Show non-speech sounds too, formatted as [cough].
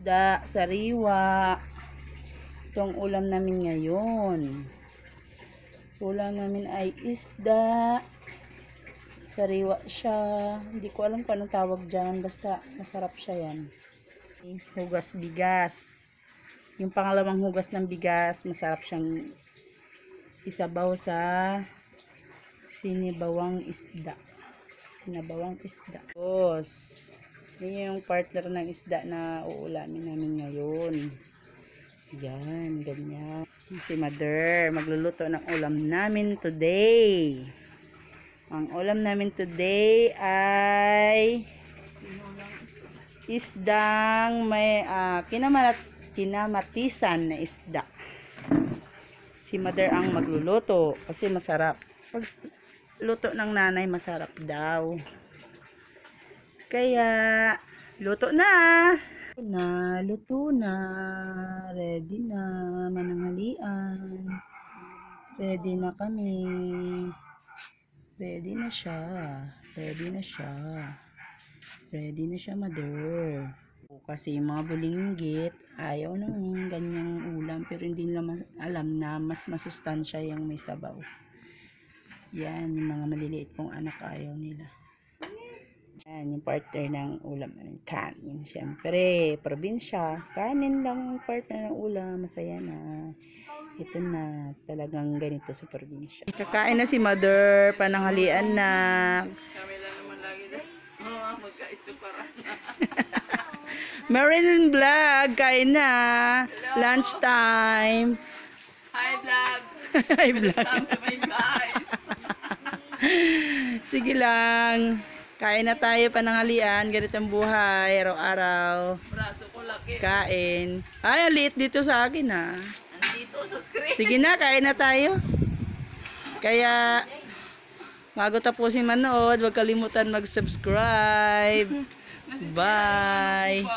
isda, sariwa. Itong ulam namin ngayon. Ulam namin ay isda. Sariwa siya. Hindi ko alam kung anong tawag dyan. Basta masarap siya yan. Hugas bigas. Yung pangalawang hugas ng bigas, masarap siyang isabaw sa sinibawang isda. Sinibawang isda. Tapos, yan yung partner ng isda na uulamin namin ngayon. Yan, ganyan. Si Mother, magluluto ng ulam namin today. Ang ulam namin today ay isdang may uh, kinamat, kinamatisan na isda. Si Mother ang magluluto kasi masarap. Pag luto ng nanay, masarap daw. Kaya, luto na. Na, luto na. Ready na. Mananghalian. Ready na kami. Ready na siya. Ready na siya. Ready na siya, mother. Kasi eh, mga bulinggit, ayaw ng ganyang ulam. Pero hindi nila alam na mas masustansya yung may sabaw. Yan, yung mga maliliit kong anak ayaw nila. Ayan, yung partner ng ulam na kanin. Siyempre, probinsya, kanin lang ang partner ng ulam. Masaya na. Ito na, talagang ganito sa probinsya. Kakain na si mother, pananghalian na. Kami lang [laughs] naman lagi na. Oo, magkaitsupara Vlog, kain na. Hello. Lunch time. Hi, Vlog. [laughs] Hi, Vlog. Welcome to guys. [laughs] Sige lang. Kain na tayo panangalian, ganito ang buhay, araw-araw. Braso ko laki. Kain. Ay, alit dito sa akin ha. Nandito sa screen. Sige na, kain na tayo. Kaya, bago tapusin manood, huwag kalimutan mag-subscribe. [laughs] Bye!